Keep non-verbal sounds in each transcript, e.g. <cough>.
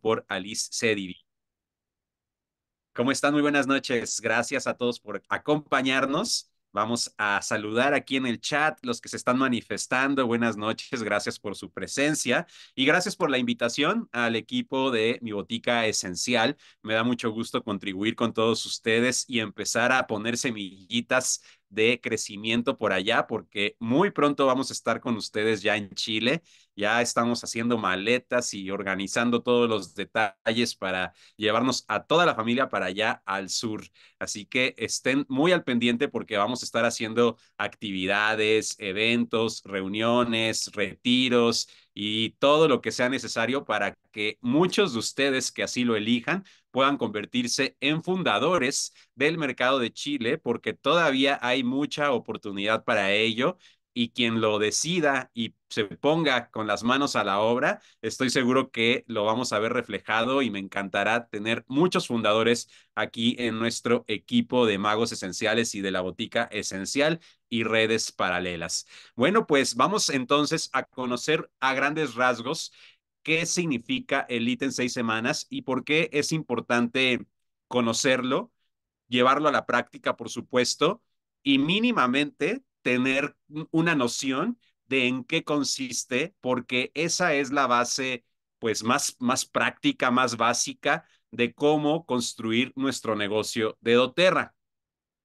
por Alice Sedivi. ¿Cómo están? Muy buenas noches. Gracias a todos por acompañarnos. Vamos a saludar aquí en el chat los que se están manifestando. Buenas noches, gracias por su presencia y gracias por la invitación al equipo de Mi Botica Esencial. Me da mucho gusto contribuir con todos ustedes y empezar a poner semillitas de crecimiento por allá, porque muy pronto vamos a estar con ustedes ya en Chile. Ya estamos haciendo maletas y organizando todos los detalles para llevarnos a toda la familia para allá al sur. Así que estén muy al pendiente porque vamos a estar haciendo actividades, eventos, reuniones, retiros y todo lo que sea necesario para que muchos de ustedes que así lo elijan puedan convertirse en fundadores del mercado de Chile, porque todavía hay mucha oportunidad para ello y quien lo decida y se ponga con las manos a la obra, estoy seguro que lo vamos a ver reflejado y me encantará tener muchos fundadores aquí en nuestro equipo de magos esenciales y de la botica esencial y redes paralelas. Bueno, pues vamos entonces a conocer a grandes rasgos qué significa el ítem en seis semanas y por qué es importante conocerlo, llevarlo a la práctica, por supuesto, y mínimamente tener una noción de en qué consiste, porque esa es la base pues más, más práctica, más básica de cómo construir nuestro negocio de doTERRA.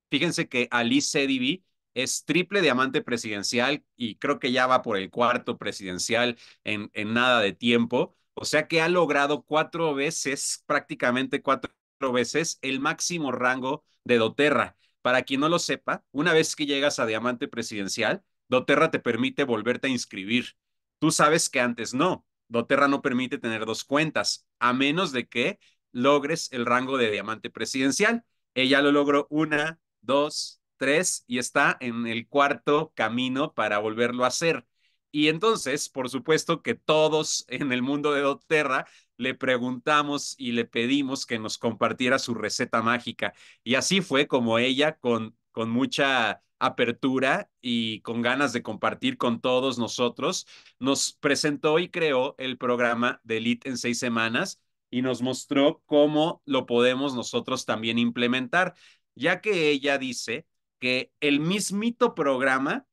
Fíjense que Alice CDB es triple diamante presidencial y creo que ya va por el cuarto presidencial en, en nada de tiempo. O sea que ha logrado cuatro veces, prácticamente cuatro veces, el máximo rango de doTERRA. Para quien no lo sepa, una vez que llegas a diamante presidencial, doTERRA te permite volverte a inscribir. Tú sabes que antes no. doTERRA no permite tener dos cuentas, a menos de que logres el rango de diamante presidencial. Ella lo logró una, dos, tres y está en el cuarto camino para volverlo a hacer. Y entonces, por supuesto que todos <laughs> en el mundo de Doterra le preguntamos y le pedimos que nos compartiera su receta mágica. Y así fue como ella, con, con mucha apertura y con ganas de compartir con todos nosotros, nos presentó y creó el programa de Elite en seis semanas y nos mostró cómo lo podemos nosotros también implementar, ya que ella dice que el mismito programa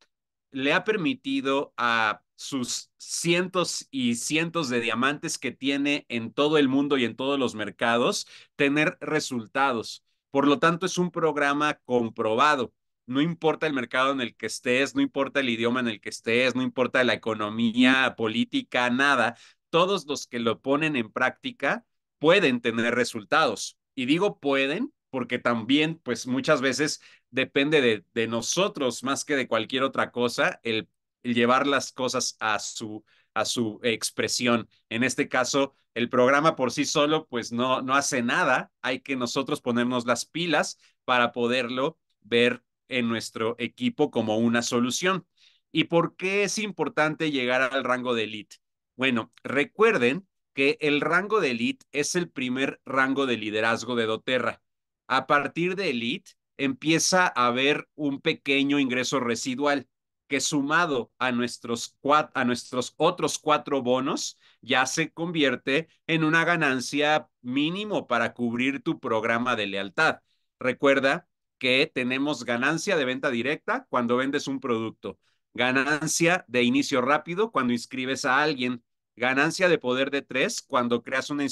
le ha permitido a sus cientos y cientos de diamantes que tiene en todo el mundo y en todos los mercados tener resultados. Por lo tanto, es un programa comprobado. No importa el mercado en el que estés, no importa el idioma en el que estés, no importa la economía, política, nada. Todos los que lo ponen en práctica pueden tener resultados. Y digo pueden porque también, pues muchas veces depende de, nosotros más que de cualquier otra cosa el, llevar las cosas a su, a su expresión. En este caso, el programa por sí solo, pues no, no hace nada. Hay que nosotros ponernos las pilas para poderlo ver en nuestro equipo como una solución. ¿Y por qué es importante llegar al rango de elite? Bueno, recuerden que el rango de elite es el primer rango de liderazgo de doTERRA a partir de Elite empieza a haber un pequeño ingreso residual que sumado a nuestros, a nuestros otros cuatro bonos ya se convierte en una ganancia mínimo para cubrir tu programa de lealtad. Recuerda que tenemos ganancia de venta directa cuando vendes un producto, ganancia de inicio rápido cuando inscribes a alguien, ganancia de poder de tres cuando creas una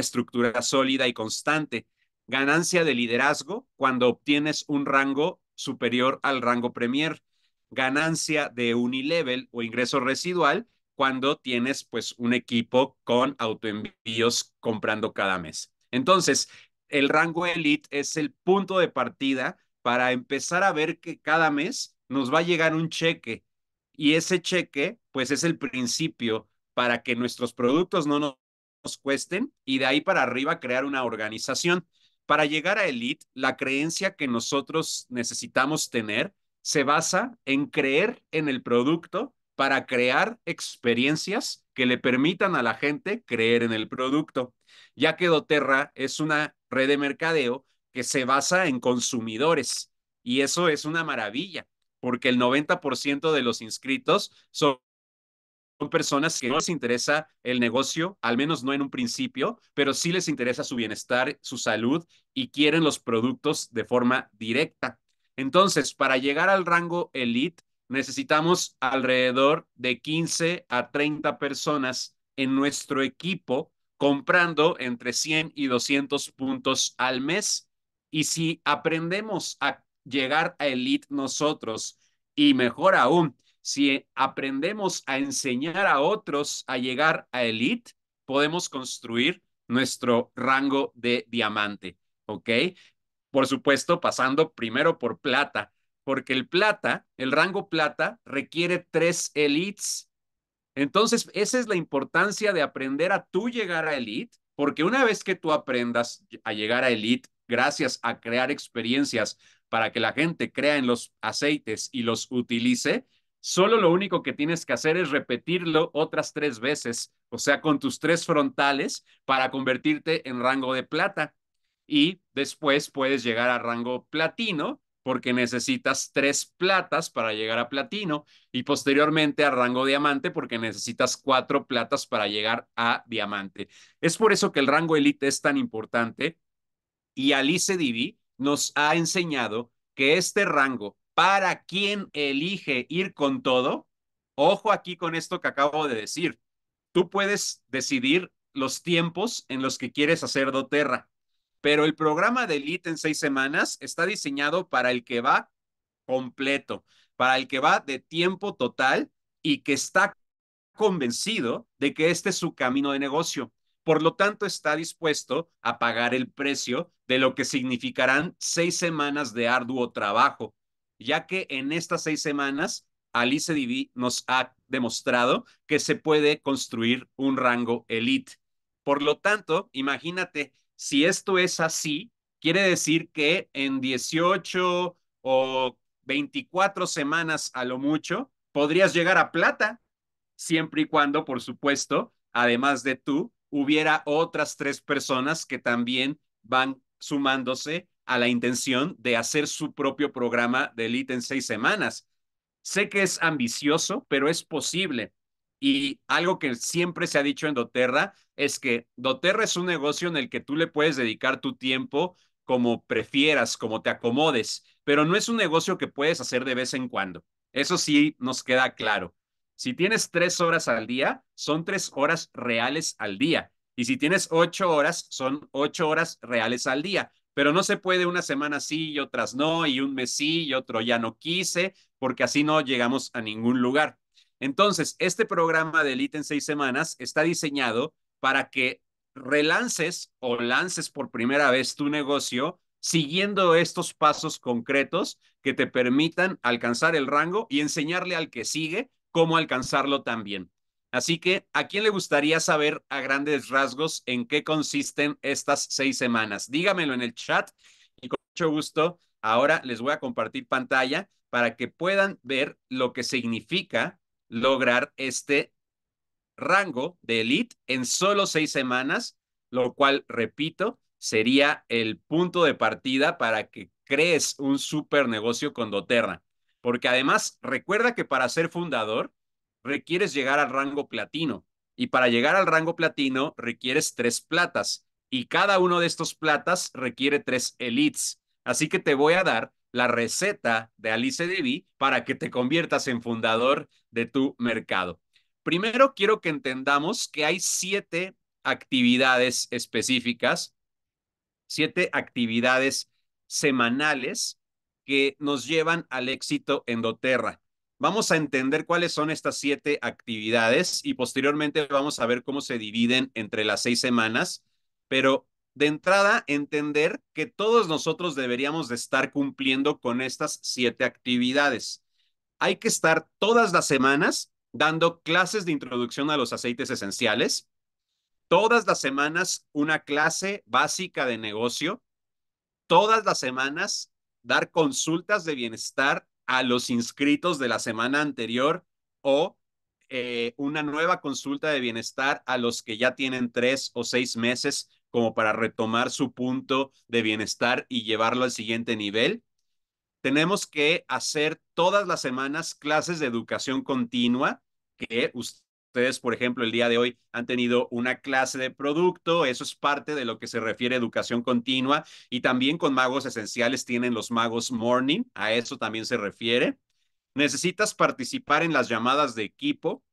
estructura sólida y constante, Ganancia de liderazgo cuando obtienes un rango superior al rango Premier. Ganancia de unilevel o ingreso residual cuando tienes pues un equipo con autoenvíos comprando cada mes. Entonces, el rango elite es el punto de partida para empezar a ver que cada mes nos va a llegar un cheque y ese cheque pues es el principio para que nuestros productos no nos cuesten y de ahí para arriba crear una organización para llegar a elite, la creencia que nosotros necesitamos tener se basa en creer en el producto para crear experiencias que le permitan a la gente creer en el producto, ya que doTERRA es una red de mercadeo que se basa en consumidores y eso es una maravilla, porque el 90% de los inscritos son son personas que no les interesa el negocio, al menos no en un principio, pero sí les interesa su bienestar, su salud y quieren los productos de forma directa. Entonces, para llegar al rango elite, necesitamos alrededor de 15 a 30 personas en nuestro equipo comprando entre 100 y 200 puntos al mes. Y si aprendemos a llegar a elite nosotros y mejor aún, si aprendemos a enseñar a otros a llegar a elite, podemos construir nuestro rango de diamante, ¿ok? Por supuesto, pasando primero por plata, porque el plata, el rango plata, requiere tres elites. Entonces, esa es la importancia de aprender a tú llegar a elite, porque una vez que tú aprendas a llegar a elite, gracias a crear experiencias para que la gente crea en los aceites y los utilice, Solo lo único que tienes que hacer es repetirlo otras tres veces, o sea, con tus tres frontales para convertirte en rango de plata. Y después puedes llegar a rango platino porque necesitas tres platas para llegar a platino y posteriormente a rango diamante porque necesitas cuatro platas para llegar a diamante. Es por eso que el rango elite es tan importante y Alice Divi nos ha enseñado que este rango para quien elige ir con todo, ojo aquí con esto que acabo de decir. Tú puedes decidir los tiempos en los que quieres hacer doTERRA, pero el programa de Elite en seis semanas está diseñado para el que va completo, para el que va de tiempo total y que está convencido de que este es su camino de negocio. Por lo tanto, está dispuesto a pagar el precio de lo que significarán seis semanas de arduo trabajo, ya que en estas seis semanas Alice Divi nos ha demostrado que se puede construir un rango elite. Por lo tanto, imagínate, si esto es así, quiere decir que en 18 o 24 semanas a lo mucho, podrías llegar a plata, siempre y cuando, por supuesto, además de tú, hubiera otras tres personas que también van sumándose a la intención de hacer su propio programa de elite en seis semanas. Sé que es ambicioso, pero es posible. Y algo que siempre se ha dicho en doTERRA es que doTERRA es un negocio en el que tú le puedes dedicar tu tiempo como prefieras, como te acomodes, pero no es un negocio que puedes hacer de vez en cuando. Eso sí nos queda claro. Si tienes tres horas al día, son tres horas reales al día. Y si tienes ocho horas, son ocho horas reales al día pero no se puede una semana sí y otras no, y un mes sí y otro ya no quise, porque así no llegamos a ningún lugar. Entonces, este programa de Elite en seis semanas está diseñado para que relances o lances por primera vez tu negocio siguiendo estos pasos concretos que te permitan alcanzar el rango y enseñarle al que sigue cómo alcanzarlo también. Así que, ¿a quién le gustaría saber a grandes rasgos en qué consisten estas seis semanas? Dígamelo en el chat y con mucho gusto ahora les voy a compartir pantalla para que puedan ver lo que significa lograr este rango de elite en solo seis semanas, lo cual, repito, sería el punto de partida para que crees un super negocio con doTERRA. Porque además, recuerda que para ser fundador requieres llegar al rango platino. Y para llegar al rango platino requieres tres platas. Y cada uno de estos platas requiere tres elites. Así que te voy a dar la receta de Alice Divi para que te conviertas en fundador de tu mercado. Primero quiero que entendamos que hay siete actividades específicas, siete actividades semanales que nos llevan al éxito en Doterra. Vamos a entender cuáles son estas siete actividades y posteriormente vamos a ver cómo se dividen entre las seis semanas, pero de entrada entender que todos nosotros deberíamos de estar cumpliendo con estas siete actividades. Hay que estar todas las semanas dando clases de introducción a los aceites esenciales, todas las semanas una clase básica de negocio, todas las semanas dar consultas de bienestar a los inscritos de la semana anterior o eh, una nueva consulta de bienestar a los que ya tienen tres o seis meses como para retomar su punto de bienestar y llevarlo al siguiente nivel. Tenemos que hacer todas las semanas clases de educación continua que usted Ustedes, por ejemplo, el día de hoy han tenido una clase de producto, eso es parte de lo que se refiere a educación continua y también con magos esenciales tienen los magos morning, a eso también se refiere. Necesitas participar en las llamadas de equipo,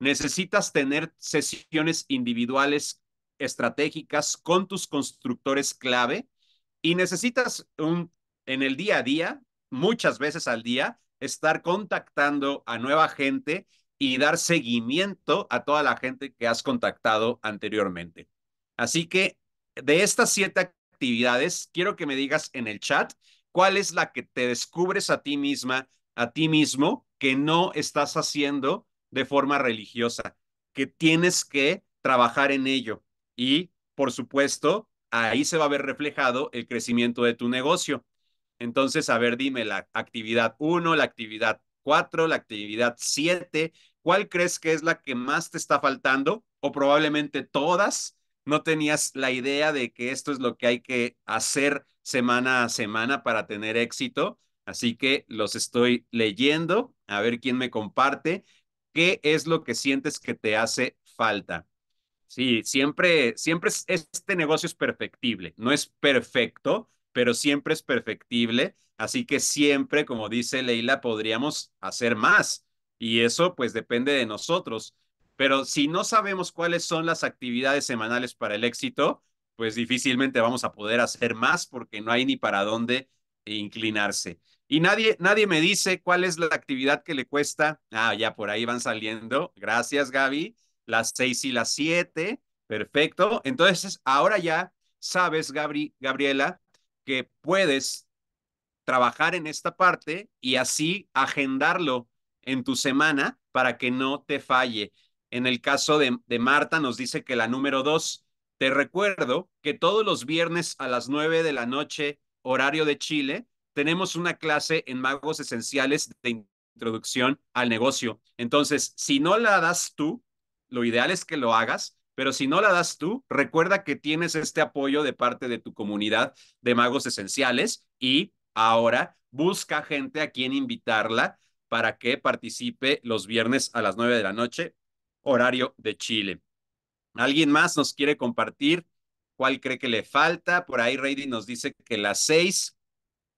necesitas tener sesiones individuales estratégicas con tus constructores clave y necesitas en el día a día, muchas veces al día, estar contactando a nueva gente y dar seguimiento a toda la gente que has contactado anteriormente. Así que de estas siete actividades, quiero que me digas en el chat cuál es la que te descubres a ti misma, a ti mismo, que no estás haciendo de forma religiosa, que tienes que trabajar en ello. Y, por supuesto, ahí se va a ver reflejado el crecimiento de tu negocio. Entonces, a ver, dime la actividad 1, la actividad 4, la actividad 7, ¿Cuál crees que es la que más te está faltando? O probablemente todas. No tenías la idea de que esto es lo que hay que hacer semana a semana para tener éxito. Así que los estoy leyendo, a ver quién me comparte. ¿Qué es lo que sientes que te hace falta? Sí, siempre, siempre este negocio es perfectible. No es perfecto, pero siempre es perfectible. Así que siempre, como dice Leila, podríamos hacer más. Y eso pues depende de nosotros. Pero si no sabemos cuáles son las actividades semanales para el éxito, pues difícilmente vamos a poder hacer más porque no hay ni para dónde inclinarse. Y nadie, nadie me dice cuál es la actividad que le cuesta. Ah, ya por ahí van saliendo. Gracias, Gaby. Las seis y las siete. Perfecto. Entonces, ahora ya sabes, Gabriela, que puedes trabajar en esta parte y así agendarlo en tu semana para que no te falle. En el caso de, Marta nos dice que la número dos, te recuerdo que todos los viernes a las nueve de la noche, horario de Chile, tenemos una clase en Magos Esenciales de Introducción al Negocio. Entonces, si no la das tú, lo ideal es que lo hagas, pero si no la das tú, recuerda que tienes este apoyo de parte de tu comunidad de magos esenciales y ahora busca gente a quien invitarla para que participe los viernes a las 9 de la noche, horario de Chile. ¿Alguien más nos quiere compartir cuál cree que le falta? Por ahí Reidy nos dice que las 6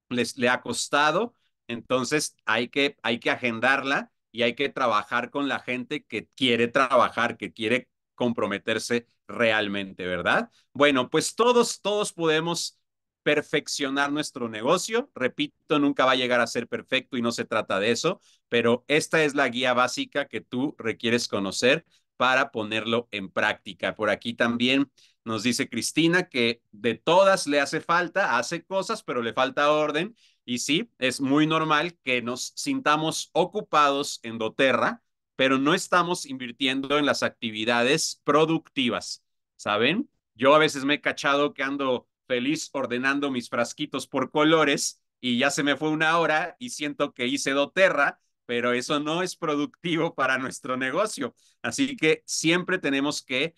les, le ha costado, entonces hay que, hay que agendarla y hay que trabajar con la gente que quiere trabajar, que quiere comprometerse realmente, ¿verdad? Bueno, pues todos, todos podemos perfeccionar nuestro negocio. Repito, nunca va a llegar a ser perfecto y no se trata de eso, pero esta es la guía básica que tú requieres conocer para ponerlo en práctica. Por aquí también nos dice Cristina que de todas le hace falta, hace cosas, pero le falta orden. Y sí, es muy normal que nos sintamos ocupados en doTERRA, pero no estamos invirtiendo en las actividades productivas. ¿Saben? Yo a veces me he cachado que ando feliz ordenando mis frasquitos por colores y ya se me fue una hora y siento que hice doterra, pero eso no es productivo para nuestro negocio. Así que siempre tenemos que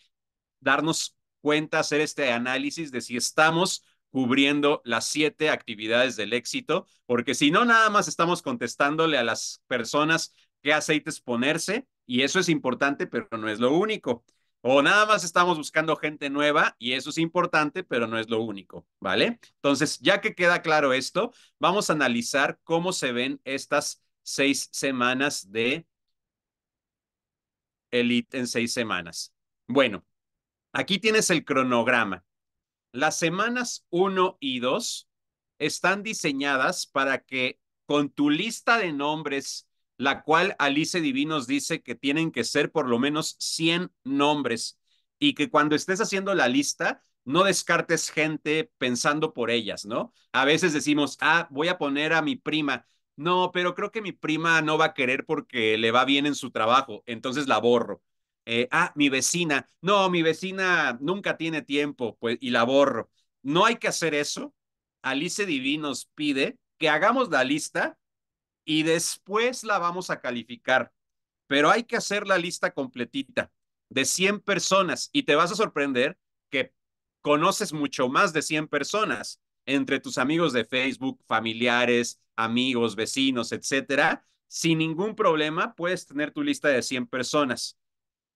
darnos cuenta, hacer este análisis de si estamos cubriendo las siete actividades del éxito, porque si no, nada más estamos contestándole a las personas qué aceites ponerse, y eso es importante, pero no es lo único. O nada más estamos buscando gente nueva y eso es importante, pero no es lo único, ¿vale? Entonces, ya que queda claro esto, vamos a analizar cómo se ven estas seis semanas de Elite en seis semanas. Bueno, aquí tienes el cronograma. Las semanas 1 y dos están diseñadas para que con tu lista de nombres la cual Alice Divinos dice que tienen que ser por lo menos 100 nombres y que cuando estés haciendo la lista, no descartes gente pensando por ellas, ¿no? A veces decimos, ah, voy a poner a mi prima. No, pero creo que mi prima no va a querer porque le va bien en su trabajo, entonces la borro. Eh, ah, mi vecina. No, mi vecina nunca tiene tiempo, pues, y la borro. No hay que hacer eso. Alice Divinos pide que hagamos la lista y después la vamos a calificar. Pero hay que hacer la lista completita de 100 personas y te vas a sorprender que conoces mucho más de 100 personas entre tus amigos de Facebook, familiares, amigos, vecinos, etcétera. Sin ningún problema puedes tener tu lista de 100 personas.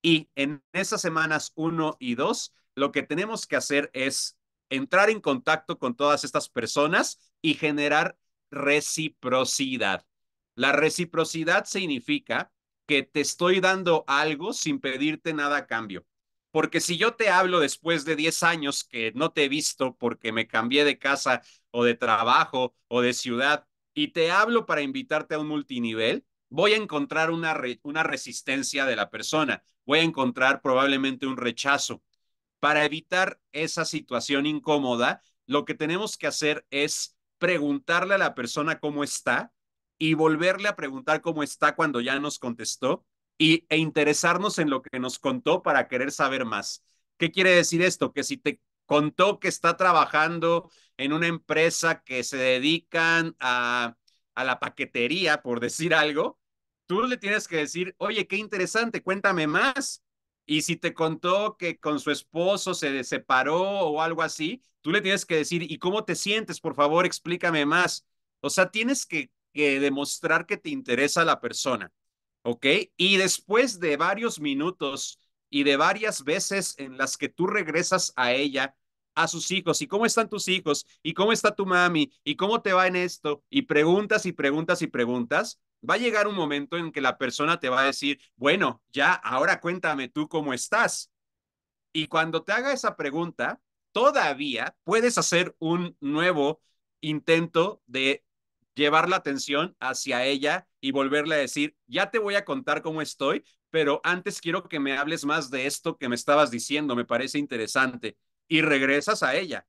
Y en esas semanas 1 y 2, lo que tenemos que hacer es entrar en contacto con todas estas personas y generar reciprocidad. La reciprocidad significa que te estoy dando algo sin pedirte nada a cambio. Porque si yo te hablo después de 10 años que no te he visto porque me cambié de casa o de trabajo o de ciudad y te hablo para invitarte a un multinivel, voy a encontrar una, una resistencia de la persona, voy a encontrar probablemente un rechazo. Para evitar esa situación incómoda, lo que tenemos que hacer es preguntarle a la persona cómo está y volverle a preguntar cómo está cuando ya nos contestó y, e interesarnos en lo que nos contó para querer saber más. ¿Qué quiere decir esto? Que si te contó que está trabajando en una empresa que se dedican a, a la paquetería, por decir algo, tú le tienes que decir, oye, qué interesante, cuéntame más. Y si te contó que con su esposo se separó o algo así, tú le tienes que decir, ¿y cómo te sientes? Por favor, explícame más. O sea, tienes que eh, demostrar que te interesa la persona, ¿ok? Y después de varios minutos y de varias veces en las que tú regresas a ella, a sus hijos, y cómo están tus hijos, y cómo está tu mami, y cómo te va en esto, y preguntas y preguntas y preguntas, va a llegar un momento en que la persona te va a decir, bueno, ya, ahora cuéntame tú cómo estás. Y cuando te haga esa pregunta, todavía puedes hacer un nuevo intento de llevar la atención hacia ella y volverle a decir, ya te voy a contar cómo estoy, pero antes quiero que me hables más de esto que me estabas diciendo, me parece interesante. Y regresas a ella.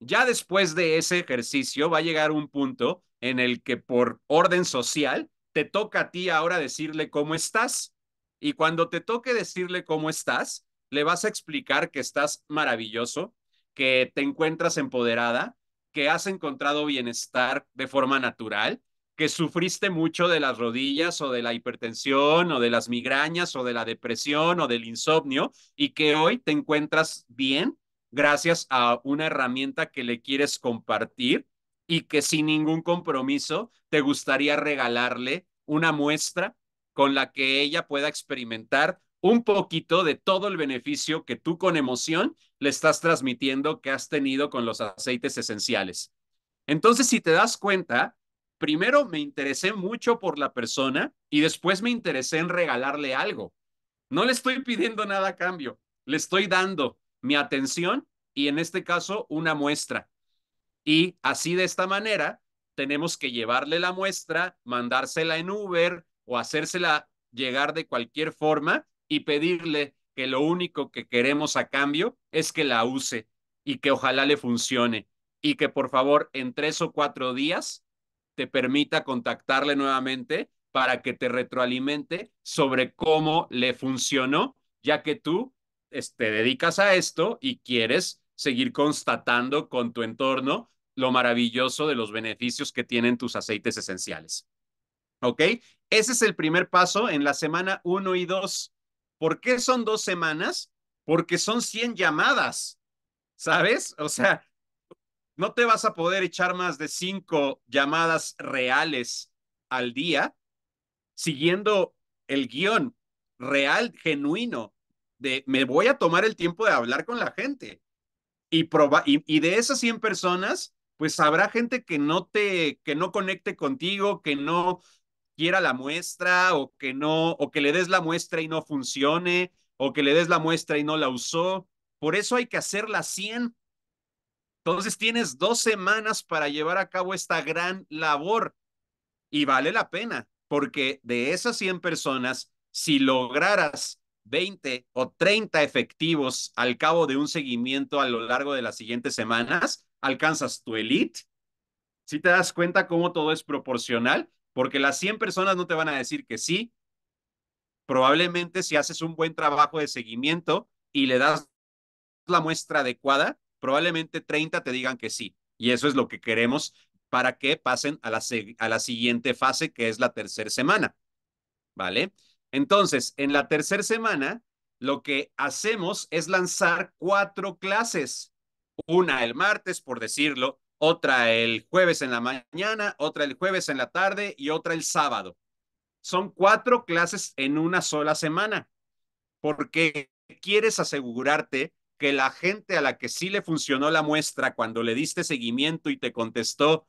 Ya después de ese ejercicio va a llegar un punto en el que por orden social te toca a ti ahora decirle cómo estás. Y cuando te toque decirle cómo estás, le vas a explicar que estás maravilloso, que te encuentras empoderada, que has encontrado bienestar de forma natural, que sufriste mucho de las rodillas o de la hipertensión o de las migrañas o de la depresión o del insomnio y que hoy te encuentras bien gracias a una herramienta que le quieres compartir y que sin ningún compromiso te gustaría regalarle una muestra con la que ella pueda experimentar un poquito de todo el beneficio que tú con emoción le estás transmitiendo que has tenido con los aceites esenciales. Entonces, si te das cuenta, primero me interesé mucho por la persona y después me interesé en regalarle algo. No le estoy pidiendo nada a cambio, le estoy dando mi atención y en este caso una muestra. Y así de esta manera tenemos que llevarle la muestra, mandársela en Uber o hacérsela llegar de cualquier forma y pedirle que lo único que queremos a cambio es que la use y que ojalá le funcione y que por favor en tres o cuatro días te permita contactarle nuevamente para que te retroalimente sobre cómo le funcionó, ya que tú te este, dedicas a esto y quieres seguir constatando con tu entorno lo maravilloso de los beneficios que tienen tus aceites esenciales. ¿Ok? Ese es el primer paso en la semana 1 y 2. ¿Por qué son dos semanas? Porque son 100 llamadas, ¿sabes? O sea, no te vas a poder echar más de cinco llamadas reales al día siguiendo el guión real, genuino, de me voy a tomar el tiempo de hablar con la gente. Y, y, de esas 100 personas, pues habrá gente que no te, que no conecte contigo, que no quiera la muestra o que no, o que le des la muestra y no funcione, o que le des la muestra y no la usó. Por eso hay que hacer las 100. Entonces tienes dos semanas para llevar a cabo esta gran labor y vale la pena, porque de esas 100 personas, si lograras 20 o 30 efectivos al cabo de un seguimiento a lo largo de las siguientes semanas, alcanzas tu elite. Si te das cuenta cómo todo es proporcional porque las 100 personas no te van a decir que sí. Probablemente si haces un buen trabajo de seguimiento y le das la muestra adecuada, probablemente 30 te digan que sí. Y eso es lo que queremos para que pasen a la, a la siguiente fase, que es la tercera semana. ¿Vale? Entonces, en la tercera semana, lo que hacemos es lanzar cuatro clases. Una el martes, por decirlo, otra el jueves en la mañana, otra el jueves en la tarde y otra el sábado. Son cuatro clases en una sola semana, porque quieres asegurarte que la gente a la que sí le funcionó la muestra cuando le diste seguimiento y te contestó,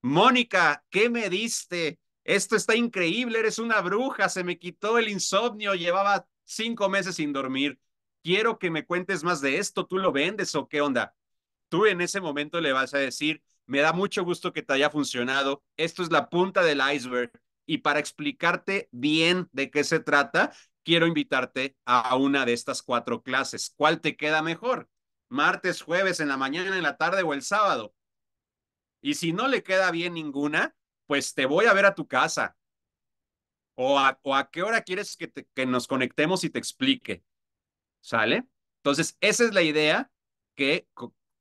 Mónica, ¿qué me diste? Esto está increíble, eres una bruja, se me quitó el insomnio, llevaba cinco meses sin dormir. Quiero que me cuentes más de esto, tú lo vendes o qué onda tú en ese momento le vas a decir, me da mucho gusto que te haya funcionado, esto es la punta del iceberg. Y para explicarte bien de qué se trata, quiero invitarte a una de estas cuatro clases. ¿Cuál te queda mejor? ¿Martes, jueves, en la mañana, en la tarde o el sábado? Y si no le queda bien ninguna, pues te voy a ver a tu casa. O a, a qué hora quieres que, que nos conectemos y te explique. ¿Sale? Entonces, esa es la idea que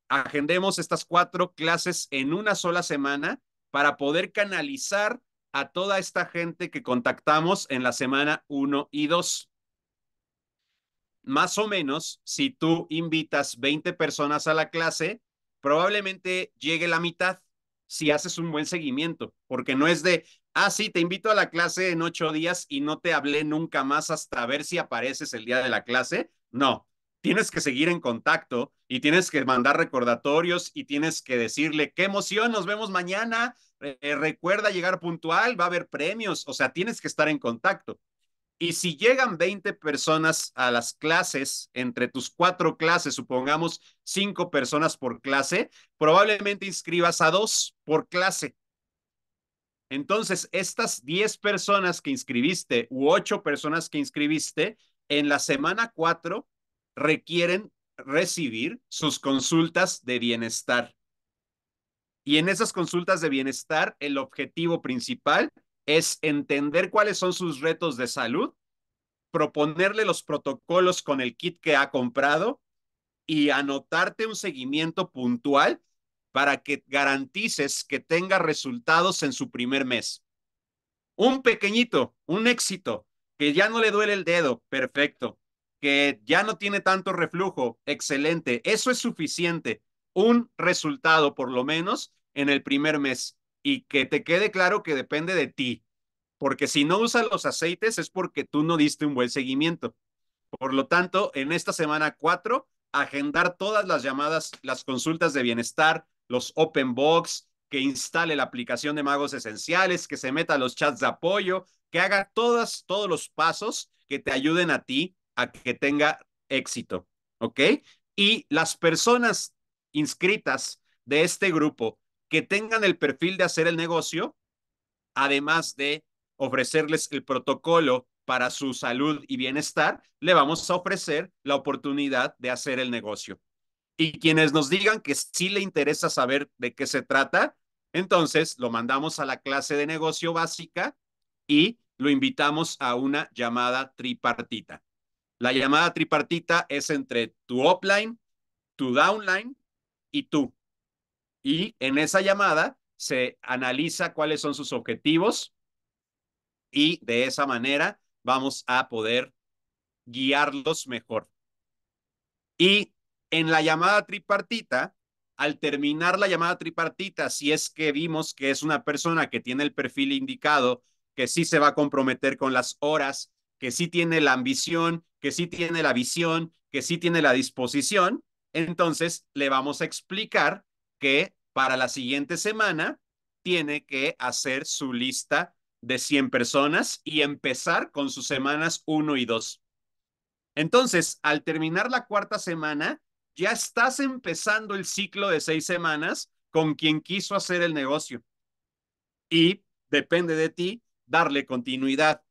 agendemos estas cuatro clases en una sola semana para poder canalizar a toda esta gente que contactamos en la semana 1 y 2. Más o menos, si tú invitas 20 personas a la clase, probablemente llegue la mitad si haces un buen seguimiento, porque no es de, ah, sí, te invito a la clase en ocho días y no te hablé nunca más hasta ver si apareces el día de la clase. No, tienes que seguir en contacto y tienes que mandar recordatorios y tienes que decirle, qué emoción, nos vemos mañana, eh, recuerda llegar puntual, va a haber premios, o sea, tienes que estar en contacto. Y si llegan 20 personas a las clases, entre tus cuatro clases, supongamos cinco personas por clase, probablemente inscribas a dos por clase. Entonces, estas 10 personas que inscribiste u 8 personas que inscribiste, en la semana 4 requieren recibir sus consultas de bienestar. Y en esas consultas de bienestar, el objetivo principal es entender cuáles son sus retos de salud, proponerle los protocolos con el kit que ha comprado y anotarte un seguimiento puntual para que garantices que tenga resultados en su primer mes. Un pequeñito, un éxito, que ya no le duele el dedo, perfecto que ya no tiene tanto reflujo, excelente, eso es suficiente, un resultado por lo menos en el primer mes y que te quede claro que depende de ti, porque si no usas los aceites es porque tú no diste un buen seguimiento. Por lo tanto, en esta semana 4, agendar todas las llamadas, las consultas de bienestar, los open box, que instale la aplicación de magos esenciales, que se meta a los chats de apoyo, que haga todas, todos los pasos que te ayuden a ti a que tenga éxito, ¿ok? Y las personas inscritas de este grupo que tengan el perfil de hacer el negocio, además de ofrecerles el protocolo para su salud y bienestar, le vamos a ofrecer la oportunidad de hacer el negocio. Y quienes nos digan que sí le interesa saber de qué se trata, entonces lo mandamos a la clase de negocio básica y lo invitamos a una llamada tripartita. La llamada tripartita es entre tu upline, tu downline y tú. Y en esa llamada se analiza cuáles son sus objetivos y de esa manera vamos a poder guiarlos mejor. Y en la llamada tripartita, al terminar la llamada tripartita, si es que vimos que es una persona que tiene el perfil indicado, que sí se va a comprometer con las horas, que sí tiene la ambición, que sí tiene la visión, que sí tiene la disposición, entonces le vamos a explicar que para la siguiente semana tiene que hacer su lista de 100 personas y empezar con sus semanas 1 y 2. Entonces, al terminar la cuarta semana, ya estás empezando el ciclo de seis semanas con quien quiso hacer el negocio. Y depende de ti darle continuidad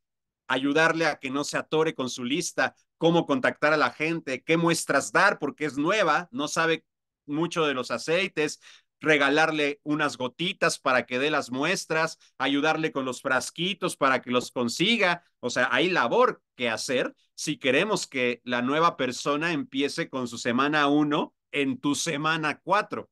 ayudarle a que no se atore con su lista, cómo contactar a la gente, qué muestras dar porque es nueva, no sabe mucho de los aceites, regalarle unas gotitas para que dé las muestras, ayudarle con los frasquitos para que los consiga. O sea, hay labor que hacer si queremos que la nueva persona empiece con su semana uno en tu semana cuatro.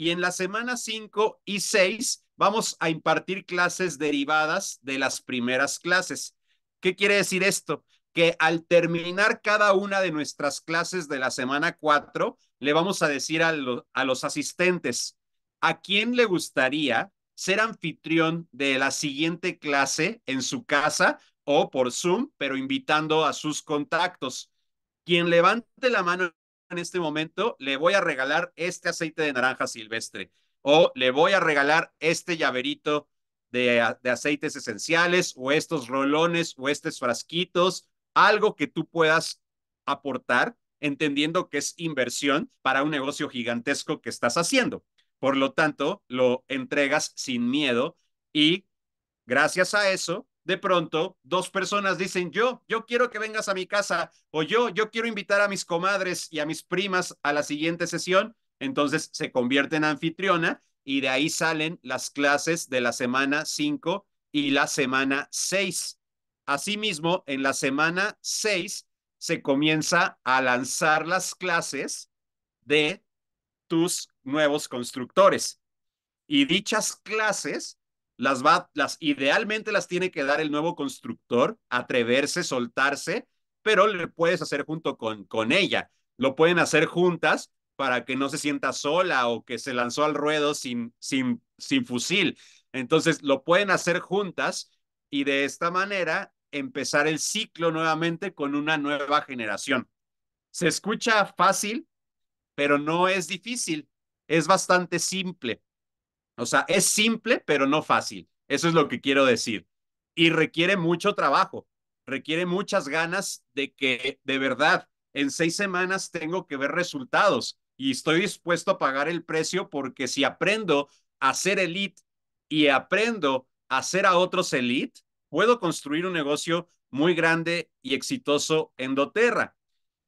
Y en la semana 5 y 6 vamos a impartir clases derivadas de las primeras clases. ¿Qué quiere decir esto? Que al terminar cada una de nuestras clases de la semana 4, le vamos a decir a, a los asistentes, ¿a quién le gustaría ser anfitrión de la siguiente clase en su casa o por Zoom, pero invitando a sus contactos? Quien levante la mano en este momento, le voy a regalar este aceite de naranja silvestre o le voy a regalar este llaverito de, aceites esenciales o estos rolones o estos frasquitos, algo que tú puedas aportar entendiendo que es inversión para un negocio gigantesco que estás haciendo. Por lo tanto, lo entregas sin miedo y gracias a eso de pronto dos personas dicen, yo, yo quiero que vengas a mi casa o yo, yo quiero invitar a mis comadres y a mis primas a la siguiente sesión, entonces se convierte en anfitriona y de ahí salen las clases de la semana 5 y la semana 6. Asimismo, en la semana 6 se comienza a lanzar las clases de tus nuevos constructores. Y dichas clases las va, las idealmente las tiene que dar el nuevo constructor, atreverse, soltarse, pero le puedes hacer junto con, con ella. Lo pueden hacer juntas para que no se sienta sola o que se lanzó al ruedo sin, sin, sin fusil. Entonces, lo pueden hacer juntas y de esta manera empezar el ciclo nuevamente con una nueva generación. Se escucha fácil, pero no es difícil. Es bastante simple. O sea, es simple, pero no fácil. Eso es lo que quiero decir. Y requiere mucho trabajo, requiere muchas ganas de que de verdad en seis semanas tengo que ver resultados y estoy dispuesto a pagar el precio porque si aprendo a ser elite y aprendo a hacer a otros elite, puedo construir un negocio muy grande y exitoso en doTERRA.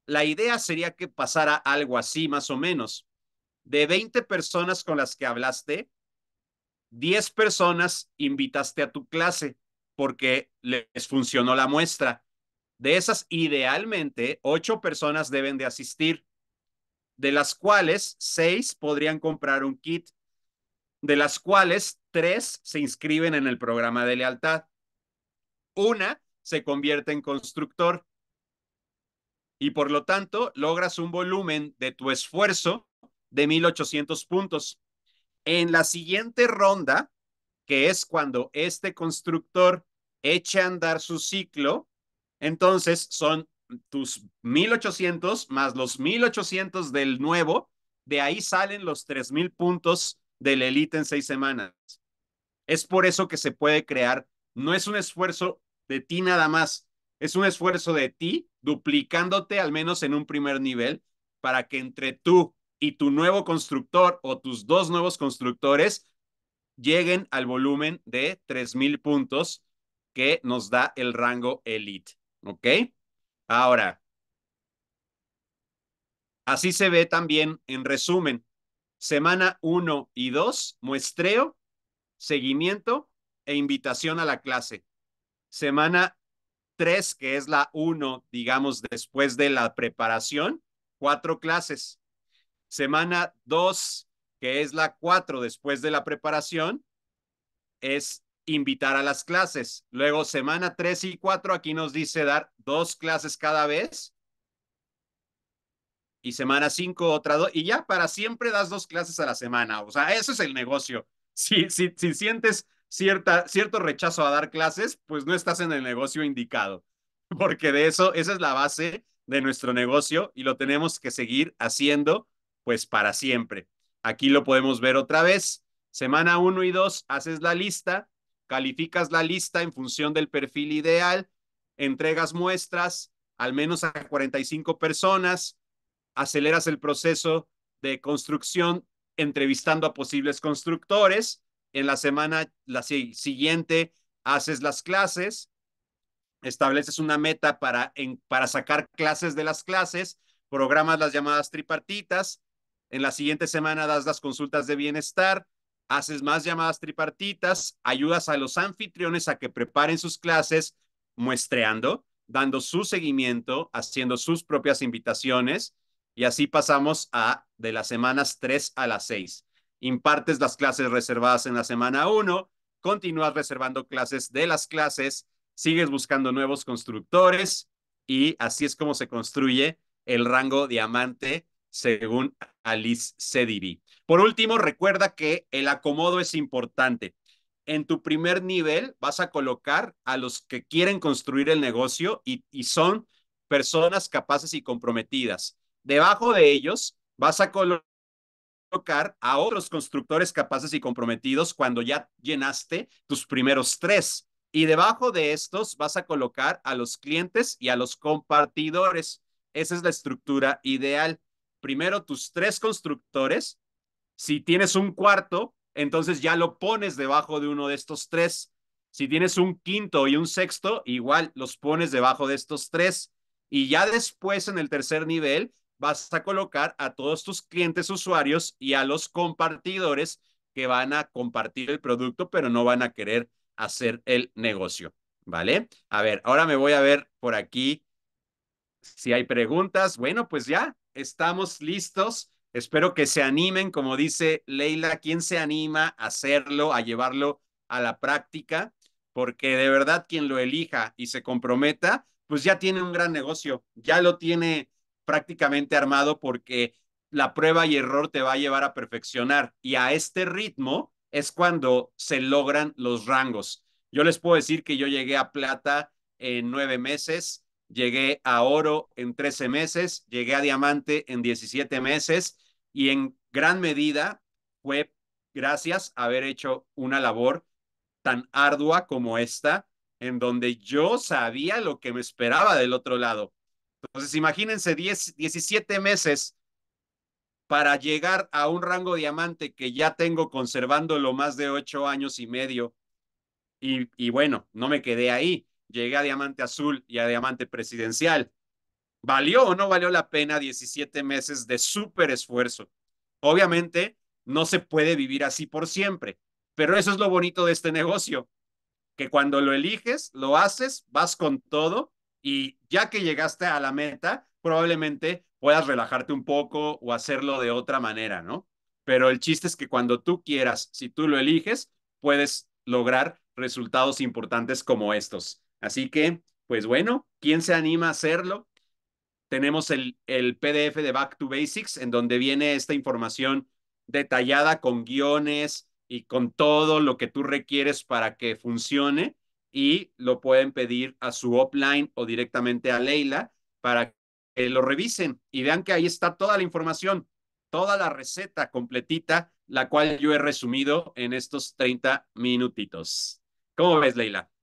La idea sería que pasara algo así, más o menos. De 20 personas con las que hablaste, 10 personas invitaste a tu clase porque les funcionó la muestra. De esas, idealmente, 8 personas deben de asistir, de las cuales 6 podrían comprar un kit, de las cuales 3 se inscriben en el programa de lealtad. Una se convierte en constructor y por lo tanto logras un volumen de tu esfuerzo de 1800 puntos. En la siguiente ronda, que es cuando este constructor echa a andar su ciclo, entonces son tus 1800 más los 1800 del nuevo, de ahí salen los 3000 puntos del elite en seis semanas. Es por eso que se puede crear, no es un esfuerzo de ti nada más, es un esfuerzo de ti duplicándote al menos en un primer nivel para que entre tú y tu nuevo constructor o tus dos nuevos constructores lleguen al volumen de 3000 puntos que nos da el rango Elite. ¿Ok? Ahora, así se ve también en resumen. Semana 1 y 2, muestreo, seguimiento e invitación a la clase. Semana 3, que es la 1, digamos, después de la preparación, cuatro clases. Semana 2, que es la 4 después de la preparación, es invitar a las clases. Luego, semana 3 y 4, aquí nos dice dar dos clases cada vez. Y semana 5, otra dos. Y ya para siempre das dos clases a la semana. O sea, eso es el negocio. <laughs> Si, si, si sientes cierta, cierto rechazo a dar clases, pues no estás en el negocio indicado. Porque de eso, esa es la base de nuestro negocio y lo tenemos que seguir haciendo pues para siempre. Aquí lo podemos ver otra vez. Semana 1 y 2 haces la lista, calificas la lista en función del perfil ideal, entregas muestras al menos a 45 personas, aceleras el proceso de construcción entrevistando a posibles constructores. En la semana la siguiente haces las clases, estableces una meta para, para sacar clases de las clases, programas las llamadas tripartitas, en la siguiente semana das las consultas de bienestar, haces más llamadas tripartitas, ayudas a los anfitriones a que preparen sus clases muestreando, dando su seguimiento, haciendo sus propias invitaciones y así pasamos a de las semanas 3 a las 6. Impartes las clases reservadas en la semana 1, continúas reservando clases de las clases, sigues buscando nuevos constructores y así es como se construye el rango diamante según Alice Cediri. Por último, recuerda que el acomodo es importante. En tu primer nivel vas a colocar a los que quieren construir el negocio y, y son personas capaces y comprometidas. Debajo de ellos vas a colocar a otros constructores capaces y comprometidos cuando ya llenaste tus primeros tres. Y debajo de estos vas a colocar a los clientes y a los compartidores. Esa es la estructura ideal primero tus tres constructores. Si tienes un cuarto, entonces ya lo pones debajo de uno de estos tres. Si tienes un quinto y un sexto, igual los pones debajo de estos tres. Y ya después en el tercer nivel vas a colocar a todos tus clientes usuarios y a los compartidores que van a compartir el producto, pero no van a querer hacer el negocio. ¿Vale? A ver, ahora me voy a ver por aquí si hay preguntas. Bueno, pues ya, estamos listos. Espero que se animen, como dice Leila, quien se anima a hacerlo, a llevarlo a la práctica, porque de verdad quien lo elija y se comprometa, pues ya tiene un gran negocio, ya lo tiene prácticamente armado porque la prueba y error te va a llevar a perfeccionar. Y a este ritmo es cuando se logran los rangos. Yo les puedo decir que yo llegué a plata en nueve meses, llegué a oro en 13 meses, llegué a diamante en 17 meses y en gran medida fue gracias a haber hecho una labor tan ardua como esta, en donde yo sabía lo que me esperaba del otro lado. Entonces, imagínense 17 meses para llegar a un rango diamante que ya tengo conservando lo más de ocho años y medio. y bueno, no me quedé ahí llegué a Diamante Azul y a Diamante Presidencial. ¿Valió o no valió la pena 17 meses de súper esfuerzo? Obviamente, no se puede vivir así por siempre, pero eso es lo bonito de este negocio, que cuando lo eliges, lo haces, vas con todo y ya que llegaste a la meta, probablemente puedas relajarte un poco o hacerlo de otra manera, ¿no? Pero el chiste es que cuando tú quieras, si tú lo eliges, puedes lograr resultados importantes como estos. Así que, pues bueno, ¿quién se anima a hacerlo? Tenemos el, el PDF de Back to Basics, en donde viene esta información detallada con guiones y con todo lo que tú requieres para que funcione y lo pueden pedir a su offline o directamente a Leila para que lo revisen y vean que ahí está toda la información, toda la receta completita, la cual yo he resumido en estos 30 minutitos. ¿Cómo ves, Leila?